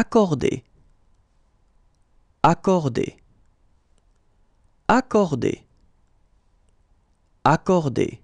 accorder accorder accorder accorder